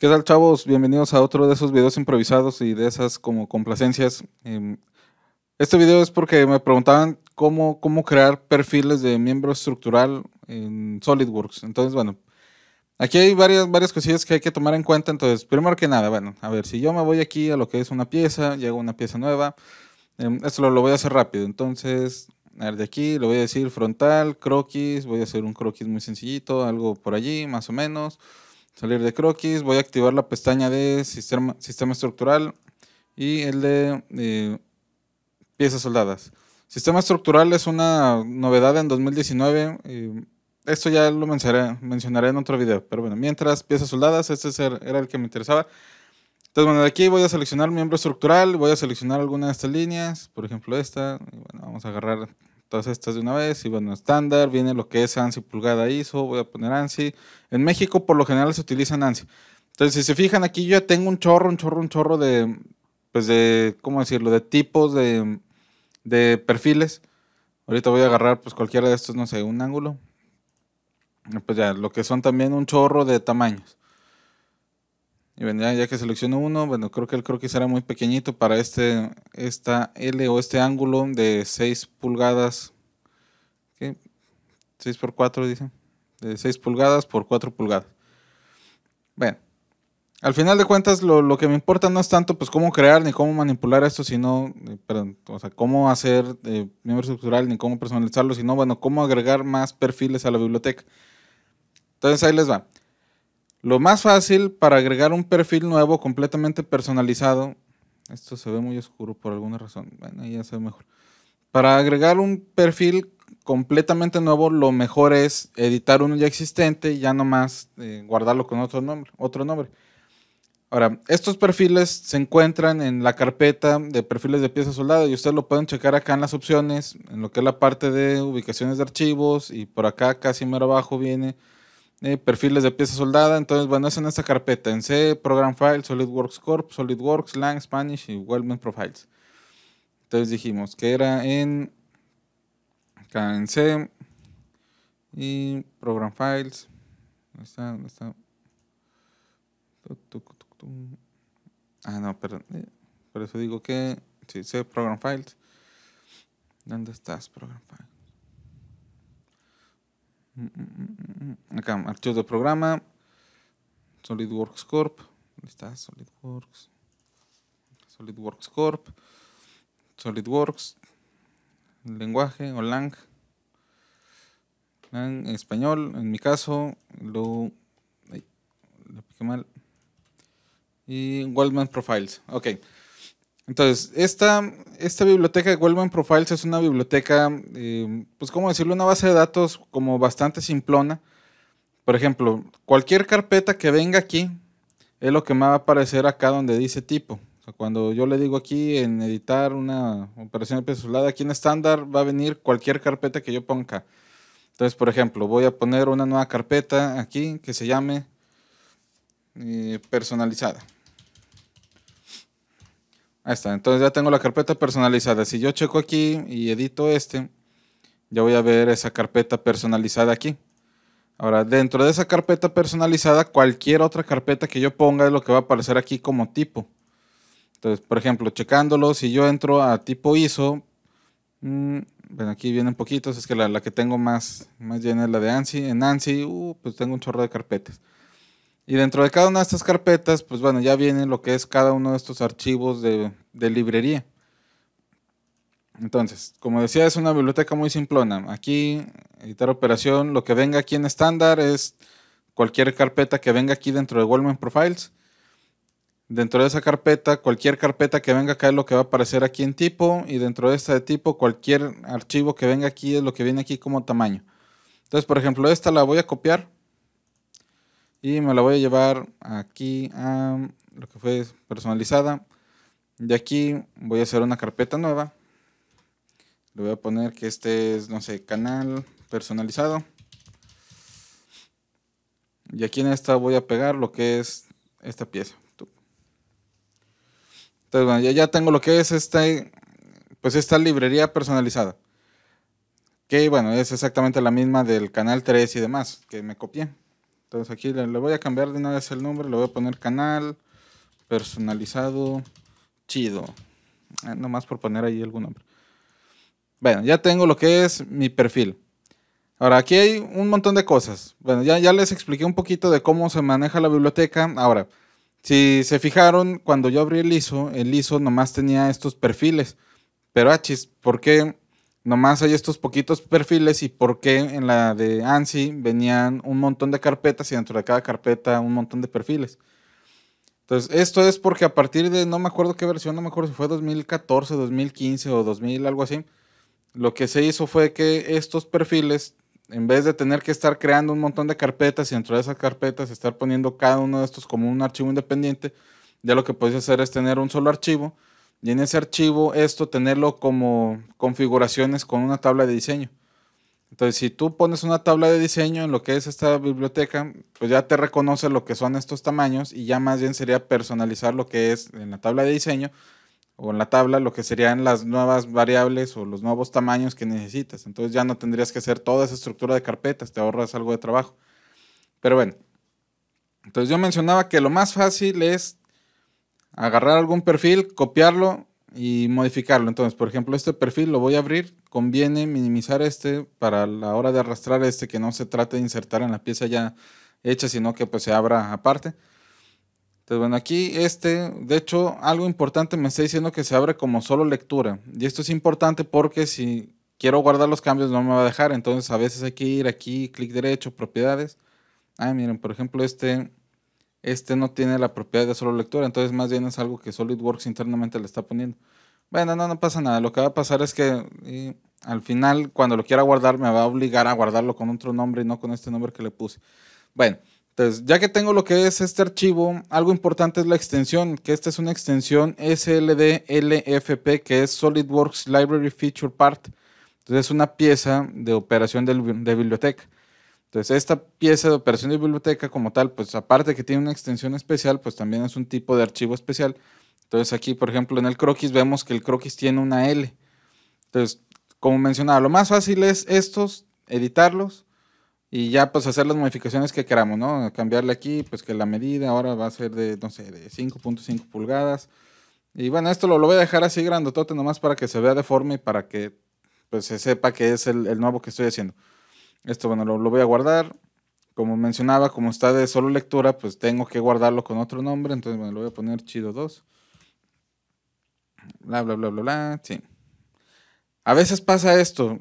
¿Qué tal, chavos? Bienvenidos a otro de esos videos improvisados y de esas como complacencias. Em, este video es porque me preguntaban cómo, cómo crear perfiles de miembro estructural en SolidWorks. Entonces, bueno, aquí hay varias, varias cosillas que hay que tomar en cuenta. Entonces, primero que nada, bueno, a ver, si yo me voy aquí a lo que es una pieza, llego a una pieza nueva. Em, esto lo, lo voy a hacer rápido. Entonces, a ver, de aquí lo voy a decir frontal, croquis. Voy a hacer un croquis muy sencillito, algo por allí, más o menos. Salir de croquis, voy a activar la pestaña de sistema, sistema estructural y el de eh, piezas soldadas. Sistema estructural es una novedad en 2019. y eh, esto ya lo mencionaré, en otro video, pero bueno, mientras piezas soldadas, este era el que me interesaba. Entonces, bueno, de aquí voy a seleccionar miembro estructural, voy a seleccionar alguna de estas líneas, por ejemplo esta, vamos a agarrar todas estas de una vez. Y bueno, estándar, viene lo que es ANSI pulgada ISO, voy a poner ANSI. En México por lo general se utilizan ANSI. Entonces, si se fijan aquí, yo ya tengo un chorro, un chorro, un chorro de, pues de, ¿cómo decirlo? De tipos, de, de perfiles. Ahorita voy a agarrar pues cualquiera de estos, no sé, un ángulo. Pues ya, lo que son también un chorro de tamaños. Y vendrán ya, que selecciono uno, bueno, creo que el croquis será muy pequeñito para este, esta L o este ángulo de 6 pulgadas. 6 por 4 dice. De 6 pulgadas por 4 pulgadas. Bueno, al final de cuentas lo, que me importa no es tanto pues cómo crear ni cómo manipular esto, sino, eh, cómo hacer eh, miembro estructural ni cómo personalizarlo, sino, bueno, cómo agregar más perfiles a la biblioteca. Entonces ahí les va. Lo más fácil para agregar un perfil nuevo completamente personalizado, esto se ve muy oscuro por alguna razón, bueno, ya se ve mejor. Para agregar un perfil completamente nuevo, lo mejor es editar uno ya existente y ya nomás eh, guardarlo con otro nombre, otro nombre. Ahora, estos perfiles se encuentran en la carpeta de perfiles de piezas soldadas y ustedes lo pueden checar acá en las opciones, en lo que es la parte de ubicaciones de archivos y por acá casi mero abajo viene eh, perfiles de pieza soldada. Entonces, bueno, es en esta carpeta, en C, Program Files, SolidWorks Corp, SolidWorks, Lang, Spanish y Wellman Profiles. Entonces dijimos que era en, acá en C y Program Files. Ah, no, perdón. Eh, por eso digo que, sí, C, Program Files. ¿Dónde estás, Program Files? Mm, mm, mm, Acá, archivos de programa. SolidWorks Corp. está? SolidWorks. SolidWorks Corp. SolidWorks. Lenguaje o Lang. Lang español. En mi caso, lo. mal. Y Waldman Profiles. Ok. Entonces, esta, esta biblioteca de Wellman Profiles es una biblioteca, eh, pues cómo decirlo, una base de datos como bastante simplona. Por ejemplo, cualquier carpeta que venga aquí es lo que me va a aparecer acá donde dice tipo. cuando yo le digo aquí en editar una operación de aquí en estándar va a venir cualquier carpeta que yo ponga. Entonces, por ejemplo, voy a poner una nueva carpeta aquí que se llame eh, personalizada. Ahí está, entonces ya tengo la carpeta personalizada. Si yo checo aquí y edito este, ya voy a ver esa carpeta personalizada aquí. Ahora, dentro de esa carpeta personalizada, cualquier otra carpeta que yo ponga es lo que va a aparecer aquí como tipo. Entonces, por ejemplo, checándolo, si yo entro a tipo ISO, mm, aquí vienen poquitos, es que la, que tengo más, más llena es la de ANSI. En ANSI, uh, pues tengo un chorro de carpetas. Y dentro de cada una de estas carpetas, pues bueno, ya viene lo que es cada uno de estos archivos de, librería. Entonces, como decía, es una biblioteca muy simplona. Aquí, editar operación, lo que venga aquí en estándar es cualquier carpeta que venga aquí dentro de Wallman Profiles. Dentro de esa carpeta, cualquier carpeta que venga acá es lo que va a aparecer aquí en tipo. Y dentro de esta de tipo, cualquier archivo que venga aquí es lo que viene aquí como tamaño. Entonces, por ejemplo, esta la voy a copiar y me la voy a llevar aquí a lo que fue personalizada. y aquí voy a hacer una carpeta nueva. Le voy a poner que este es, no sé, canal personalizado. Y aquí en esta voy a pegar lo que es esta pieza. Entonces, bueno, ya, tengo lo que es esta pues esta librería personalizada. Que bueno, es exactamente la misma del canal 3 y demás, que me copié. Entonces aquí le, voy a cambiar de una vez el nombre, le voy a poner canal personalizado chido. Ah, nomás por poner ahí algún nombre. Bueno, ya tengo lo que es mi perfil. Ahora, aquí hay un montón de cosas. Bueno, ya, ya les expliqué un poquito de cómo se maneja la biblioteca. Ahora, si se fijaron, cuando yo abrí el ISO, el ISO nomás tenía estos perfiles. Pero, achis, ¿por qué nomás hay estos poquitos perfiles y por qué en la de ANSI venían un montón de carpetas y dentro de cada carpeta un montón de perfiles. Entonces, esto es porque a partir de, no me acuerdo qué versión, no me acuerdo si fue 2014, 2015 o 2000, algo así, lo que se hizo fue que estos perfiles, en vez de tener que estar creando un montón de carpetas y dentro de esas carpetas estar poniendo cada uno de estos como un archivo independiente, ya lo que puedes hacer es tener un solo archivo y en ese archivo esto tenerlo como configuraciones con una tabla de diseño. Entonces, si tú pones una tabla de diseño en lo que es esta biblioteca, pues ya te reconoce lo que son estos tamaños y ya más bien sería personalizar lo que es en la tabla de diseño o en la tabla lo que serían las nuevas variables o los nuevos tamaños que necesitas. Entonces ya no tendrías que hacer toda esa estructura de carpetas, te ahorras algo de trabajo. Pero bueno, entonces yo mencionaba que lo más fácil es agarrar algún perfil, copiarlo y modificarlo. Entonces, por ejemplo, este perfil lo voy a abrir, conviene minimizar este para la hora de arrastrar este, que no se trate de insertar en la pieza ya hecha, sino que pues se abra aparte. Entonces, bueno, aquí este, de hecho, algo importante me está diciendo que se abre como solo lectura. Y esto es importante porque si quiero guardar los cambios no me va a dejar. Entonces, a veces hay que ir aquí, clic derecho, propiedades. Ah, miren, por ejemplo, este este no tiene la propiedad de solo lectura, entonces más bien es algo que SolidWorks internamente le está poniendo. Bueno, no, no pasa nada, lo que va a pasar es que al final cuando lo quiera guardar me va a obligar a guardarlo con otro nombre y no con este nombre que le puse. Bueno, entonces pues, ya que tengo lo que es este archivo, algo importante es la extensión, que esta es una extensión SLDLFP que es SolidWorks Library Feature Part, entonces es una pieza de operación de biblioteca. Entonces, esta pieza de operación de biblioteca como tal, pues aparte que tiene una extensión especial, pues también es un tipo de archivo especial. Entonces, aquí, por ejemplo, en el croquis vemos que el croquis tiene una L. Entonces, como mencionaba, lo más fácil es estos, editarlos y ya pues hacer las modificaciones que queramos, ¿no? Cambiarle aquí, pues que la medida ahora va a ser de, no de 5.5 pulgadas. Y bueno, esto lo, voy a dejar así grandotote nomás para que se vea de forma y para que pues se sepa que es el nuevo que estoy haciendo. Esto, bueno, lo, voy a guardar. Como mencionaba, como está de solo lectura, pues tengo que guardarlo con otro nombre. Entonces, bueno, lo voy a poner chido 2. Bla, bla, bla, bla, bla. Sí. A veces pasa esto.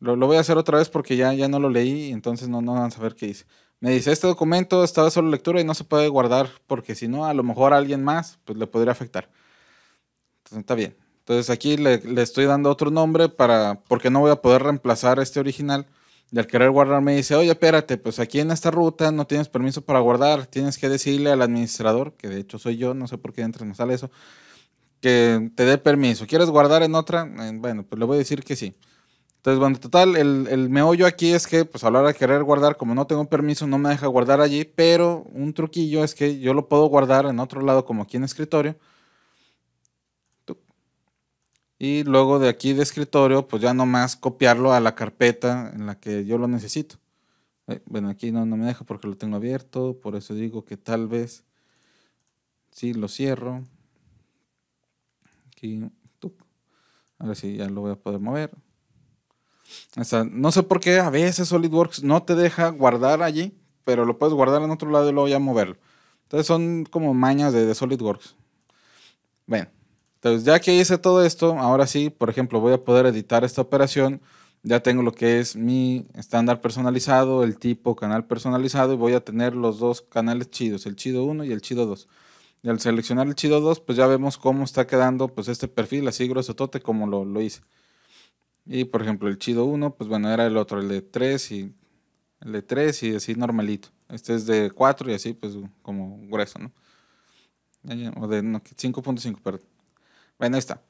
lo, voy a hacer otra vez porque ya, ya no lo leí, entonces no, no van a saber qué dice Me dice, este documento está de solo lectura y no se puede guardar porque si no, a lo mejor a alguien más pues, le podría afectar. Entonces está bien. Entonces aquí le, estoy dando otro nombre para, porque no voy a poder reemplazar este original. Y al querer guardar me dice, oye, espérate, pues aquí en esta ruta no tienes permiso para guardar, tienes que decirle al administrador, que de hecho soy yo, no sé por qué entras no sale eso, que te dé permiso. ¿Quieres guardar en otra? Eh, bueno, pues le voy a decir que sí. Entonces, bueno, total, el, el meollo aquí es que, pues a de querer guardar, como no tengo permiso, no me deja guardar allí, pero un truquillo es que yo lo puedo guardar en otro lado, como aquí en escritorio, y luego de aquí de escritorio, pues ya nomás copiarlo a la carpeta en la que yo lo necesito. Eh, bueno, aquí no, me deja porque lo tengo abierto, por eso digo que tal vez Si lo cierro. Aquí, ahora sí ya lo voy a poder mover. no sé por qué a veces SolidWorks no te deja guardar allí, pero lo puedes guardar en otro lado y luego ya moverlo. Entonces son como mañas de, de SolidWorks. Bueno, entonces, ya que hice todo esto, ahora sí, por ejemplo, voy a poder editar esta operación. Ya tengo lo que es mi estándar personalizado, el tipo canal personalizado y voy a tener los dos canales chidos, el chido 1 y el chido 2. Y al seleccionar el chido 2, pues ya vemos cómo está quedando pues este perfil así gruesotote como lo, hice. Y por ejemplo, el chido 1, pues bueno, era el otro, el de 3 y el de 3 y así normalito. Este es de 4 y así pues como grueso, ¿no? Eh, o de no, 5.5, perdón. Bueno, ahí está.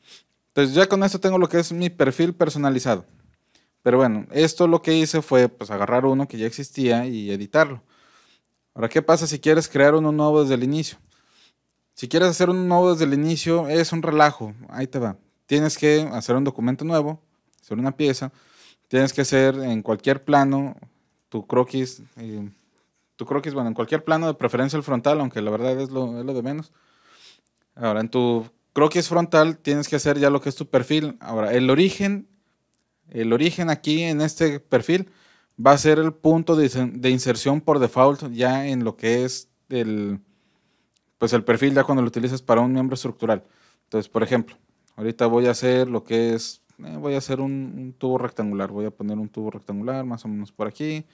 Entonces ya con esto tengo lo que es mi perfil personalizado. Pero bueno, esto lo que hice fue pues agarrar uno que ya existía y editarlo. Ahora, ¿qué pasa si quieres crear uno nuevo desde el inicio? Si quieres hacer uno nuevo desde el inicio, es un relajo. Ahí te va. Tienes que hacer un documento nuevo, hacer una pieza. Tienes que hacer en cualquier plano tu croquis. Eh, tu croquis, bueno, en cualquier plano, de preferencia el frontal, aunque la verdad es lo, es lo de menos. Ahora, en tu creo que es frontal, tienes que hacer ya lo que es tu perfil. Ahora, el origen, el origen aquí en este perfil va a ser el punto de, inserción por default ya en lo que es el, pues el perfil ya cuando lo utilizas para un miembro estructural. Entonces, por ejemplo, ahorita voy a hacer lo que es, eh, voy a hacer un, tubo rectangular, voy a poner un tubo rectangular más o menos por aquí.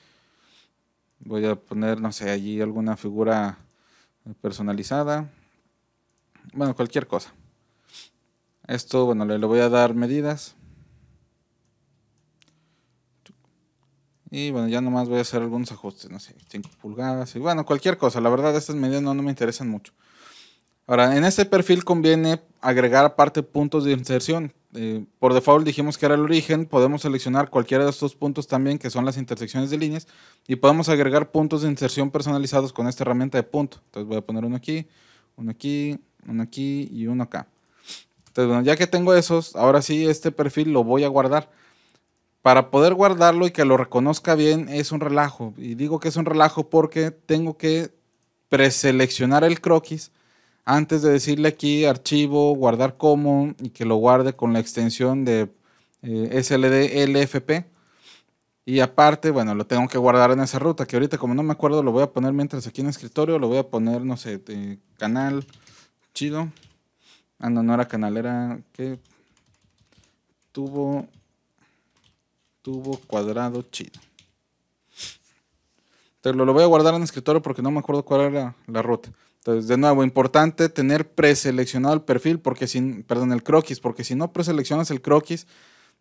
Voy a poner, no sé, allí alguna figura personalizada. Bueno, cualquier cosa. Esto, bueno, le, voy a dar medidas. Y bueno, ya nomás voy a hacer algunos ajustes, no sé, 5 pulgadas y bueno, cualquier cosa. La verdad, estas medidas no, me interesan mucho. Ahora, en este perfil conviene agregar aparte puntos de inserción. Eh, por default dijimos que era el origen, podemos seleccionar cualquiera de estos puntos también, que son las intersecciones de líneas, y podemos agregar puntos de inserción personalizados con esta herramienta de punto. Entonces voy a poner uno aquí, uno aquí, uno aquí y uno acá. Entonces, bueno, ya que tengo esos, ahora sí este perfil lo voy a guardar. Para poder guardarlo y que lo reconozca bien es un relajo. Y digo que es un relajo porque tengo que preseleccionar el croquis antes de decirle aquí archivo, guardar como y que lo guarde con la extensión de eh, SLD LFP. Y aparte, bueno, lo tengo que guardar en esa ruta, que ahorita como no me acuerdo, lo voy a poner mientras aquí en escritorio, lo voy a poner, no sé, canal, chido. Ah, no, no era canal, era que tuvo tuvo cuadrado chido. Entonces lo, voy a guardar en el escritorio porque no me acuerdo cuál era la, ruta. Entonces, de nuevo, importante tener preseleccionado el perfil, porque sin, perdón, el croquis, porque si no preseleccionas el croquis,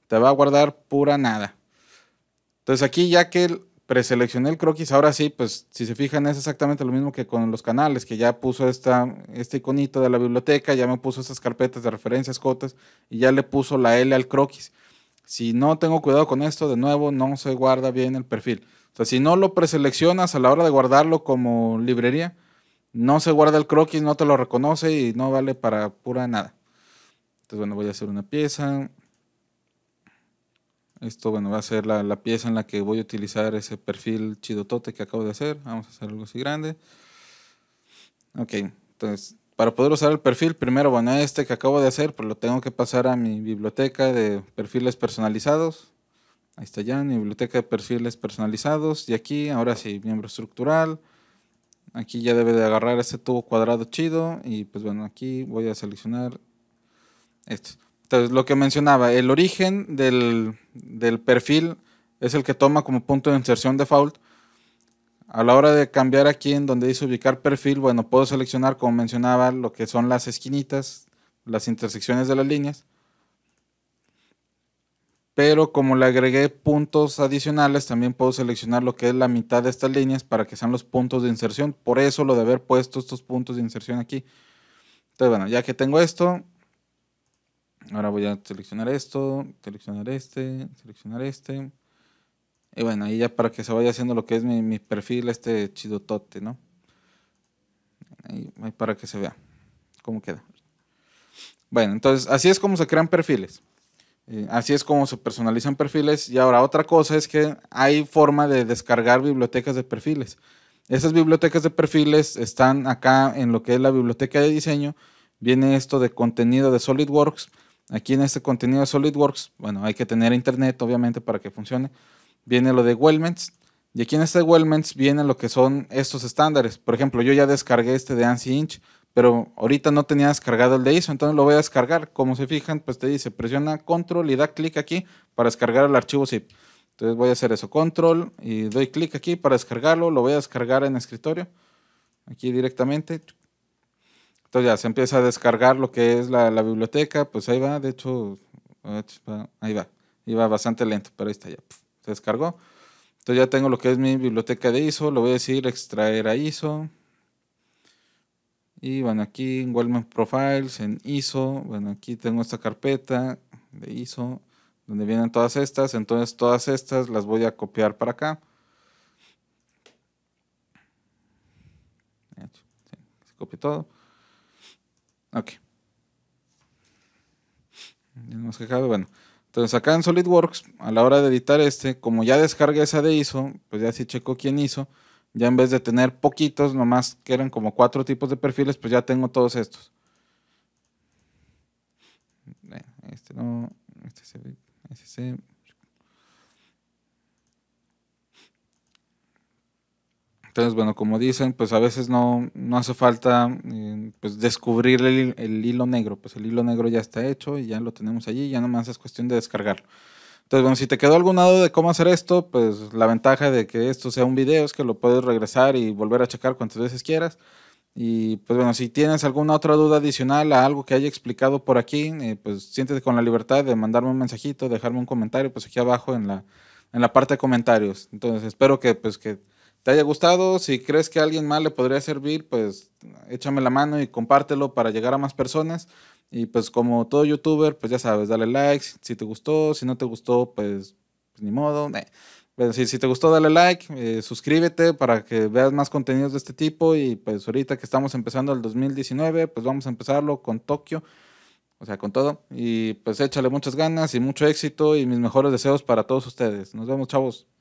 te va a guardar pura nada. Entonces aquí ya que preseleccioné el croquis, ahora sí, pues si se fijan es exactamente lo mismo que con los canales, que ya puso esta, este iconito de la biblioteca, ya me puso estas carpetas de referencias, cotas, y ya le puso la L al croquis. Si no tengo cuidado con esto, de nuevo, no se guarda bien el perfil. O sea, si no lo preseleccionas a la hora de guardarlo como librería, no se guarda el croquis, no te lo reconoce y no vale para pura nada. Entonces, bueno, voy a hacer una pieza. Esto, bueno, va a ser la, la, pieza en la que voy a utilizar ese perfil chidotote que acabo de hacer. Vamos a hacer algo así grande. Ok, entonces, para poder usar el perfil, primero, bueno, este que acabo de hacer, pues lo tengo que pasar a mi biblioteca de perfiles personalizados. Ahí está ya, mi biblioteca de perfiles personalizados. Y aquí, ahora sí, miembro estructural. Aquí ya debe de agarrar este tubo cuadrado chido. Y pues bueno, aquí voy a seleccionar esto. Entonces, lo que mencionaba, el origen del, perfil es el que toma como punto de inserción default. A la hora de cambiar aquí en donde dice ubicar perfil, bueno, puedo seleccionar, como mencionaba, lo que son las esquinitas, las intersecciones de las líneas. Pero como le agregué puntos adicionales, también puedo seleccionar lo que es la mitad de estas líneas para que sean los puntos de inserción. Por eso lo de haber puesto estos puntos de inserción aquí. Entonces, bueno, ya que tengo esto, Ahora voy a seleccionar esto, seleccionar este, seleccionar este. Y bueno, ahí ya para que se vaya haciendo lo que es mi, perfil, este chidotote, ¿no? Ahí, para que se vea cómo queda. Bueno, entonces así es como se crean perfiles. Eh, así es como se personalizan perfiles. Y ahora otra cosa es que hay forma de descargar bibliotecas de perfiles. Esas bibliotecas de perfiles están acá en lo que es la biblioteca de diseño. Viene esto de contenido de SolidWorks Aquí en este contenido de SolidWorks, bueno, hay que tener internet obviamente para que funcione. Viene lo de Wellments. Y aquí en este Wellments viene lo que son estos estándares. Por ejemplo, yo ya descargué este de ANSI Inch, pero ahorita no tenía descargado el de ISO, entonces lo voy a descargar. Como se fijan, pues te dice, presiona control y da clic aquí para descargar el archivo zip. Entonces voy a hacer eso, control y doy clic aquí para descargarlo, lo voy a descargar en escritorio, aquí directamente. Entonces ya se empieza a descargar lo que es la, biblioteca, pues ahí va, de hecho, ah, ahí va, iba bastante lento, pero ahí está ya, se descargó. Entonces ya tengo lo que es mi biblioteca de ISO, lo voy a decir extraer a ISO. Y bueno aquí en Wellman Profiles, en ISO, bueno, aquí tengo esta carpeta de ISO, donde vienen todas estas, entonces todas estas las voy a copiar para acá. Se copió todo. Ok. Hemos quejado, bueno. Entonces acá en SolidWorks, a la hora de editar este, como ya descargué esa de ISO, pues ya sí checo quién hizo, ya en vez de tener poquitos, nomás que eran como cuatro tipos de perfiles, pues ya tengo todos estos. Este no, este se este Entonces, bueno, como dicen, pues a veces no, no hace falta... Eh, pues descubrir el, hilo negro. Pues el hilo negro ya está hecho y ya lo tenemos allí, ya no más es cuestión de descargarlo. Entonces, bueno, si te quedó algún lado de cómo hacer esto, pues la ventaja de que esto sea un video es que lo puedes regresar y volver a checar cuantas veces quieras. Y pues bueno, si tienes alguna otra duda adicional a algo que haya explicado por aquí, eh, pues siéntete con la libertad de mandarme un mensajito, dejarme un comentario, pues aquí abajo en la, en la parte de comentarios. Entonces, espero que pues que te haya gustado. Si crees que a alguien más le podría servir, pues échame la mano y compártelo para llegar a más personas. Y pues como todo youtuber, pues ya sabes, dale like si te gustó, si no te gustó, pues, pues ni modo. si, te gustó, dale like, eh, suscríbete para que veas más contenidos de este tipo. Y pues ahorita que estamos empezando el 2019, pues vamos a empezarlo con Tokio, o sea, con todo. Y pues échale muchas ganas y mucho éxito y mis mejores deseos para todos ustedes. Nos vemos, chavos.